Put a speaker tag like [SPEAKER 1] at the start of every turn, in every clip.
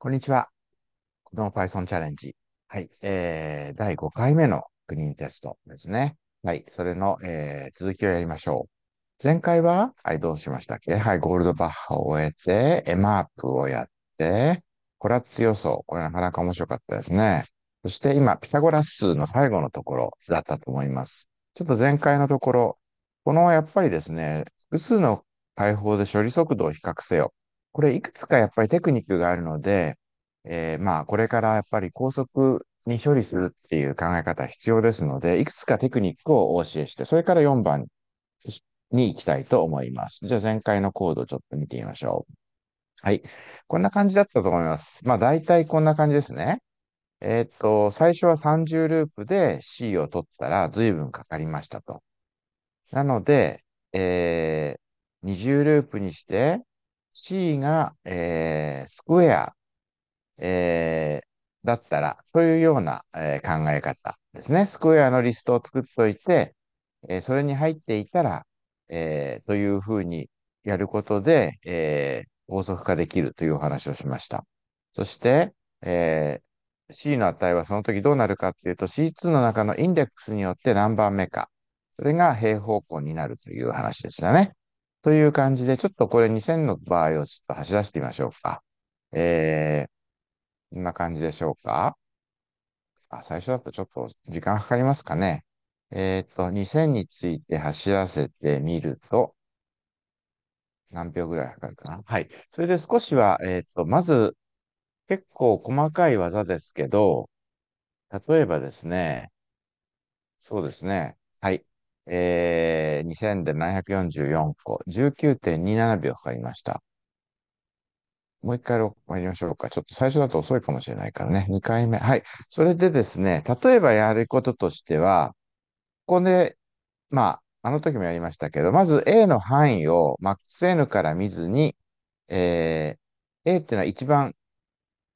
[SPEAKER 1] こんにちは。子供 Python チャレンジ。はい。えー、第5回目のリーンテストですね。はい。それの、えー、続きをやりましょう。前回は、はい、どうしましたっけはい、ゴールドバッハを終えて、エマープをやって、コラッツ予想。これなかなか面白かったですね。そして今、ピタゴラス数の最後のところだったと思います。ちょっと前回のところ、このやっぱりですね、複数の解放で処理速度を比較せよこれいくつかやっぱりテクニックがあるので、えー、まあこれからやっぱり高速に処理するっていう考え方必要ですので、いくつかテクニックをお教えして、それから4番に行きたいと思います。じゃあ前回のコードをちょっと見てみましょう。はい。こんな感じだったと思います。まあ大体こんな感じですね。えー、っと、最初は30ループで C を取ったら随分かかりましたと。なので、えー、20ループにして、C が、えー、スクエア、えー、だったら、というような、えー、考え方ですね。スクエアのリストを作っといて、えー、それに入っていたら、えー、というふうにやることで、えー、法則化できるというお話をしました。そして、えー、C の値はその時どうなるかっていうと C2 の中のインデックスによって何番目か。それが平方根になるという話でしたね。という感じで、ちょっとこれ2000の場合をちょっと走らせてみましょうか。えー、こんな感じでしょうか。あ、最初だとちょっと時間かかりますかね。えっ、と、2000について走らせてみると、何秒ぐらいかかるかな。はい。それで少しは、えっ、と、まず、結構細かい技ですけど、例えばですね、そうですね。はい。えー、2000で744個、19.27秒かかりました。もう一回参りましょうか。ちょっと最初だと遅いかもしれないからね。2回目。はい。それでですね、例えばやることとしては、ここで、まあ、あの時もやりましたけど、まず A の範囲を MaxN から見ずに、えー、A っていうのは一番、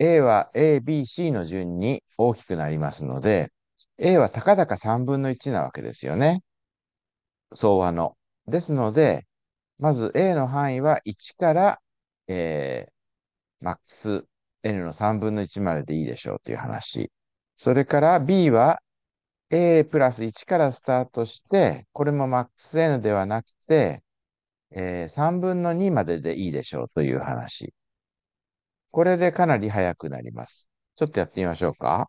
[SPEAKER 1] A は A、B、C の順に大きくなりますので、A はたかだか3分の1なわけですよね。総和の。ですので、まず A の範囲は1から、えー、マックス N の3分の1まででいいでしょうという話。それから B は A プラス1からスタートして、これもマックス N ではなくて、えー、3分の2まででいいでしょうという話。これでかなり早くなります。ちょっとやってみましょうか。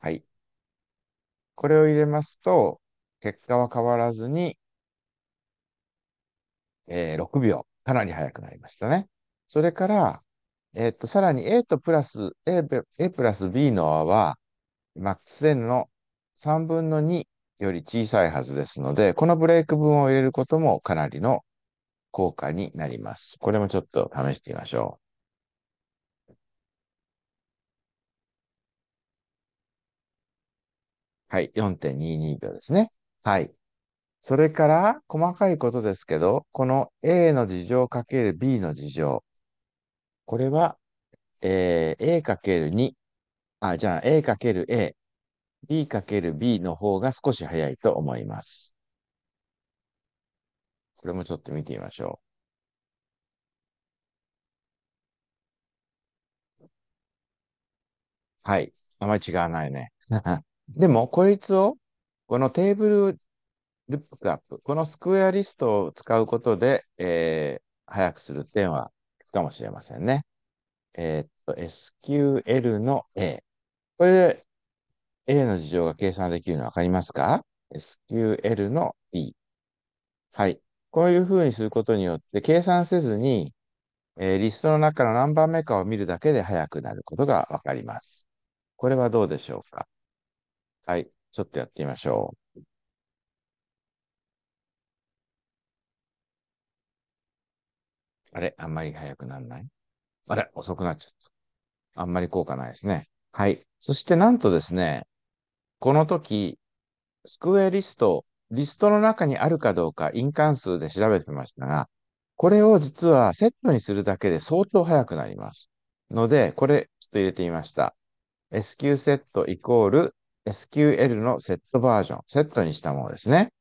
[SPEAKER 1] はい。これを入れますと、結果は変わらずに、えー、6秒、かなり速くなりましたね。それから、えっ、と、さらに A とプラス、A, A プラス B の和は、m a x 1 0の3分の2より小さいはずですので、このブレイク分を入れることもかなりの効果になります。これもちょっと試してみましょう。はい、4.22秒ですね。はい。それから、細かいことですけど、この A の事乗かける B の事乗。これは、えー、A かける2。あ、じゃあ A かける A。B かける B の方が少し早いと思います。これもちょっと見てみましょう。はい。あまり違わないね。でも、こいつを、このテーブルルックアップ、このスクエアリストを使うことで、えー、早くする点はかもしれませんね。えー、っと、SQL の A。これで A の事情が計算できるの分かりますか ?SQL の B。はい。こういうふうにすることによって、計算せずに、えー、リストの中の何番目かを見るだけで早くなることが分かります。これはどうでしょうかはい。ちょっとやってみましょう。あれあんまり早くならないあれ遅くなっちゃった。あんまり効果ないですね。はい。そしてなんとですね、この時、スクエリスト、リストの中にあるかどうか印鑑数で調べてましたが、これを実はセットにするだけで相当速くなります。ので、これちょっと入れてみました。SQ セットイコール SQL のセットバージョン、セットにしたものですね。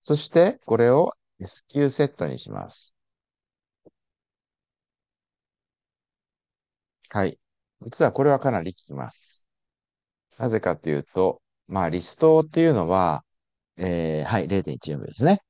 [SPEAKER 1] そして、これを SQ セットにします。はい。実はこれはかなり効きます。なぜかというと、まあ、リストっていうのは、えー、はい、0.1M ですね。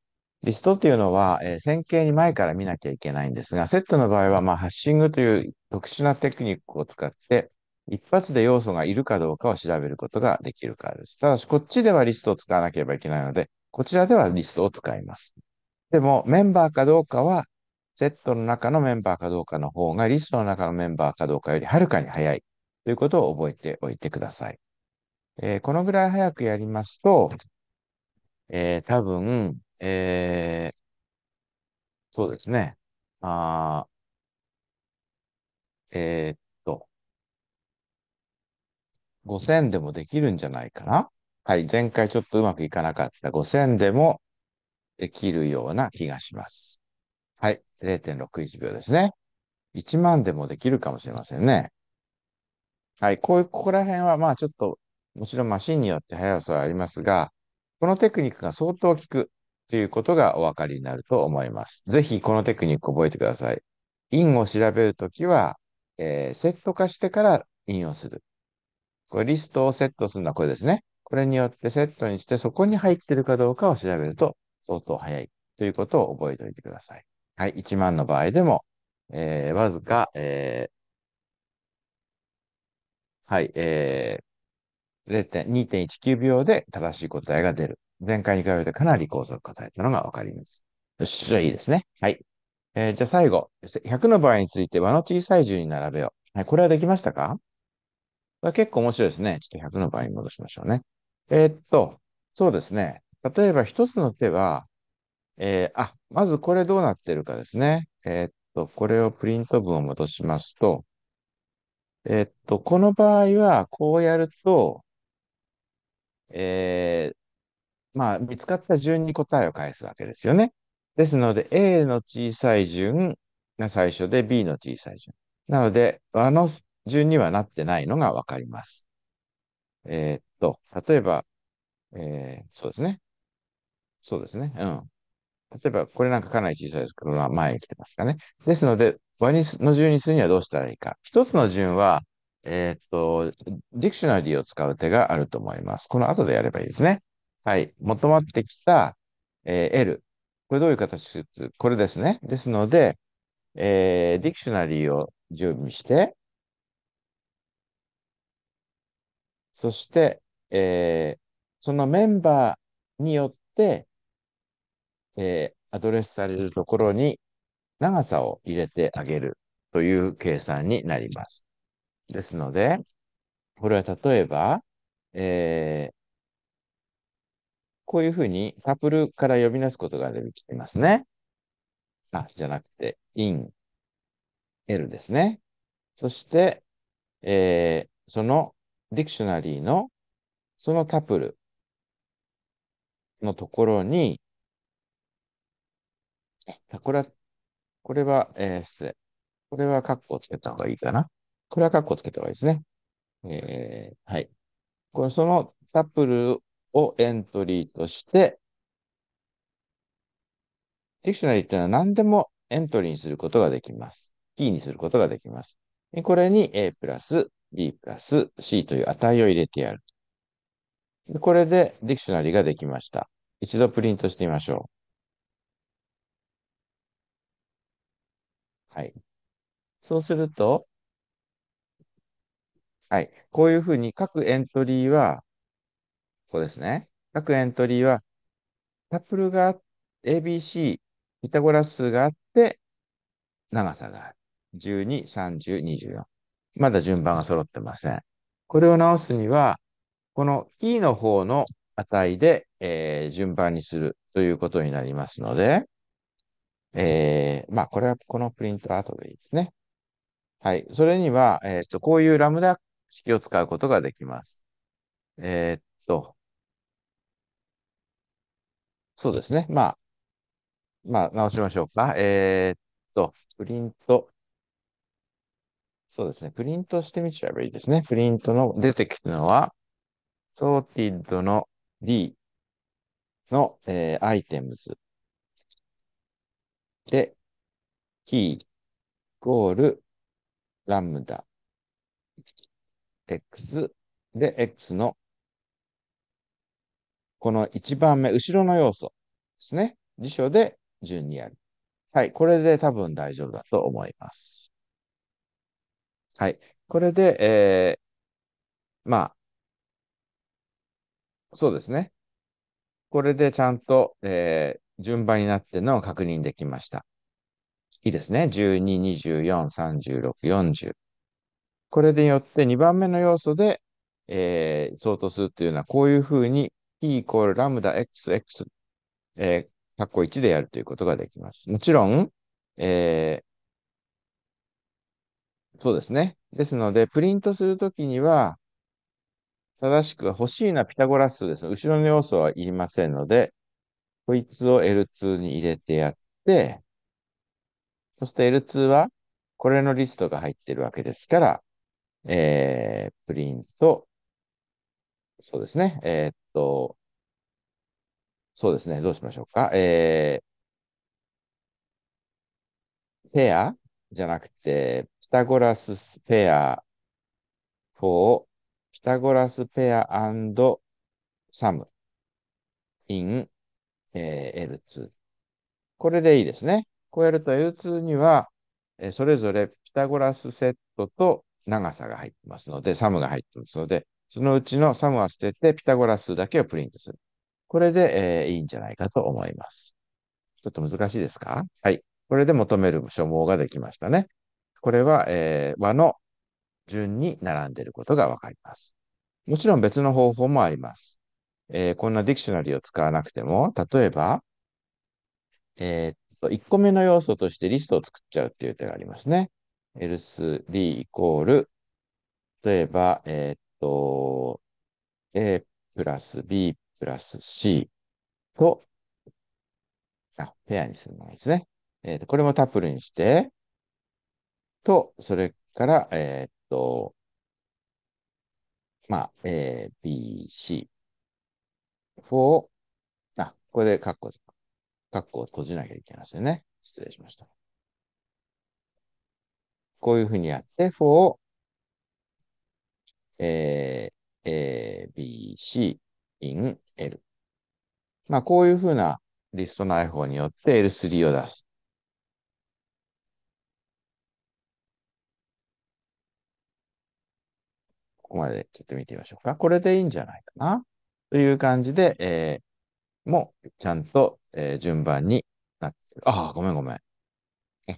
[SPEAKER 1] リストっていうのは、えー、線形に前から見なきゃいけないんですが、セットの場合は、まあ、ハッシングという特殊なテクニックを使って、一発で要素がいるかどうかを調べることができるからです。ただし、こっちではリストを使わなければいけないので、こちらではリストを使います。でも、メンバーかどうかは、セットの中のメンバーかどうかの方が、リストの中のメンバーかどうかよりはるかに早いということを覚えておいてください。えー、このぐらい早くやりますと、えー、多分、えー、そうですね。あえー、っ5000でもできるんじゃないかなはい。前回ちょっとうまくいかなかった5000でもできるような気がします。はい。0.61秒ですね。1万でもできるかもしれませんね。はい。こういう、ここら辺は、まあちょっと、もちろんマシンによって速さはありますが、このテクニックが相当効くということがお分かりになると思います。ぜひこのテクニック覚えてください。因を調べるときは、えー、セット化してから引用する。これリストをセットするのはこれですね。これによってセットにして、そこに入ってるかどうかを調べると相当早いということを覚えておいてください。はい、1万の場合でも、えー、わずか、えー、はい、えー、2.19秒で正しい答えが出る。前回に比べてかなり高速答えたのがわかります。よし、じゃあいいですね。はい。えー、じゃあ最後、100の場合について和の小さい順に並べよう。はい、これはできましたかこれ結構面白いですね。ちょっと100の場合に戻しましょうね。えー、っと、そうですね。例えば一つの手は、えー、あ、まずこれどうなってるかですね。えー、っと、これをプリント文を戻しますと、えっと、この場合は、こうやると、えー、まあ、見つかった順に答えを返すわけですよね。ですので、A の小さい順が最初で B の小さい順。なので、和の順にはなってないのがわかります。えー、っと、例えば、えー、そうですね。そうですね。うん。例えば、これなんかかなり小さいですけど、まあ、前に来てますかね。ですので、和にの順にするにはどうしたらいいか。一つの順は、えっ、と、ディクショナリーを使う手があると思います。この後でやればいいですね。はい。求まってきた、えー、L。これどういう形これですね。ですので、えー、ディクショナリーを準備して、そして、えー、そのメンバーによって、えー、アドレスされるところに長さを入れてあげるという計算になります。ですので、これは例えば、えー、こういうふうにタプルから呼び出すことができますね。あ、じゃなくて、in、l ですね。そして、えー、そのディクショナリーのそのタプルのところに、これは、これは、えー、失礼。これはカッコをつけた方がいいかな。これはカッコつけた方がいいですね。えー、はい。このそのタプルをエントリーとして、ディクショナリーっていうのは何でもエントリーにすることができます。キーにすることができます。これに A プラス b プラス c という値を入れてやる。これでディクショナリができました。一度プリントしてみましょう。はい。そうすると、はい。こういうふうに各エントリーは、ここですね。各エントリーは、タプルが ABC、ピタゴラス数があって、長さがある。12、30、24。まだ順番が揃ってません。これを直すには、この e の方の値で、えー、順番にするということになりますので、えー、まあ、これはこのプリント後でいいですね。はい。それには、えっ、ー、と、こういうラムダ式を使うことができます。えー、っと、そうですね。まあ、まあ、直しましょうか。えー、っと、プリントそうですね。プリントしてみちゃえばいいですね。プリントの出てきたのは、ソーティッドの D の、えー、アイテムズ。で、キー、ゴール、ラムダ。X で、X の、この一番目、後ろの要素ですね。辞書で順にやる。はい、これで多分大丈夫だと思います。はい。これで、えー、まあ、そうですね。これでちゃんと、えー、順番になってのを確認できました。いいですね。12、24、36、40。これによって2番目の要素で、えー、相当数っていうのは、こういうふうに t イコールラムダ xx、えー、括弧1でやるということができます。もちろん、えー、そうですね。ですので、プリントするときには、正しく欲しいなピタゴラス数です後ろの要素はいりませんので、こいつを L2 に入れてやって、そして L2 はこれのリストが入ってるわけですから、えー、プリント、そうですね。えー、っと、そうですね。どうしましょうか。えー、ペアじゃなくて、ピタゴラスペア4、ピタゴラスペアサム in、え L2。これでいいですね。こうやると L2 には、えー、それぞれピタゴラスセットと長さが入ってますので、サムが入ってますので、そのうちのサムは捨ててピタゴラスだけをプリントする。これで、えー、いいんじゃないかと思います。ちょっと難しいですかはい。これで求める所望ができましたね。これは、えー、和の順に並んでいることがわかります。もちろん別の方法もあります。えー、こんなディクショナリーを使わなくても、例えば、えー、っと、1個目の要素としてリストを作っちゃうっていう手がありますね。else b イコール、例えば、えー、っと、a プラス b プラス c と、あ、ペアにするのがいいですね。えっ、と、これもタップルにして、と、それから、えー、っと、まあ、A, B, C。for, あ、これでカッコ、カッコを閉じなきゃいけませんね。失礼しました。こういうふうにやって、f o え A, A, B, C, in, L。まあ、こういうふうなリスト内 i によって L3 を出す。ここまでちょっと見てみましょうか。これでいいんじゃないかなという感じで、えー、もうちゃんと、えー、順番になってる。ああ、ごめんごめん。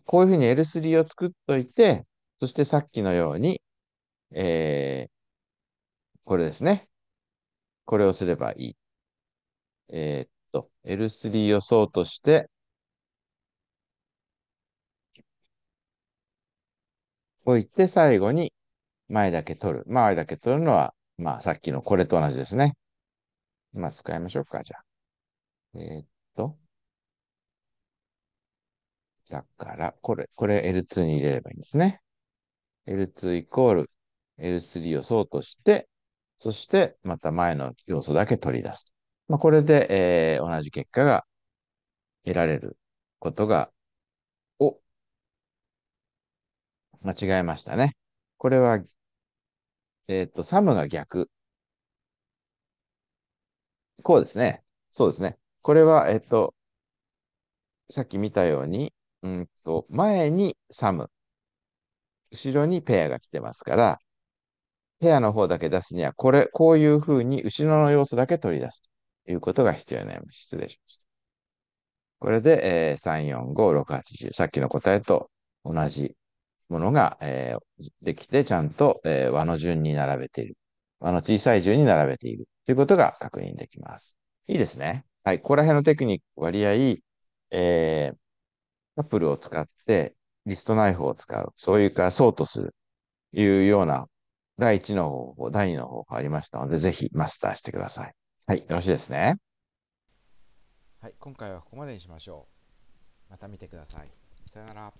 [SPEAKER 1] こういうふうに L3 を作っといて、そしてさっきのように、えー、これですね。これをすればいい。えー、っと、L3 をそうとして、置いて最後に前だけ取る。前だけ取るのは、まあ、さっきのこれと同じですね。まあ、使いましょうか、じゃあ。えー、っと。だから、これ、これ L2 に入れればいいんですね。L2 イコール L3 をそうとして、そして、また前の要素だけ取り出す。まあ、これで、えー、同じ結果が得られることが、お間違えましたね。これはえっ、ー、と、サムが逆。こうですね。そうですね。これは、えっ、ー、と、さっき見たように、うんと、前にサム、後ろにペアが来てますから、ペアの方だけ出すには、これ、こういうふうに後ろの要素だけ取り出すということが必要になります。失礼しました。これで、えー、3、4、5、6、8、10。さっきの答えと同じものが、えー、できて、ちゃんと、えー、和の順に並べている。和の小さい順に並べているということが確認できます。いいですね。はい。ここら辺のテクニック、割合、えー、カップルを使って、リストナイフを使う。そういうか、そうとする。いうような、第1の方法、第2の方法ありましたので、ぜひマスターしてください。はい。よろしいですね。はい。今回はここまでにしましょう。また見てください。さよなら。